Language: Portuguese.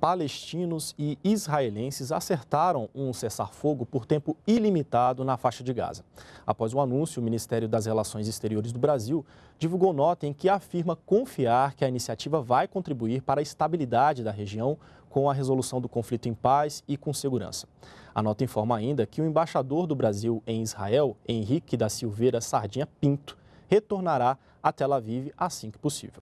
palestinos e israelenses acertaram um cessar-fogo por tempo ilimitado na faixa de Gaza. Após o anúncio, o Ministério das Relações Exteriores do Brasil divulgou nota em que afirma confiar que a iniciativa vai contribuir para a estabilidade da região com a resolução do conflito em paz e com segurança. A nota informa ainda que o embaixador do Brasil em Israel, Henrique da Silveira Sardinha Pinto, retornará a Tel Aviv assim que possível.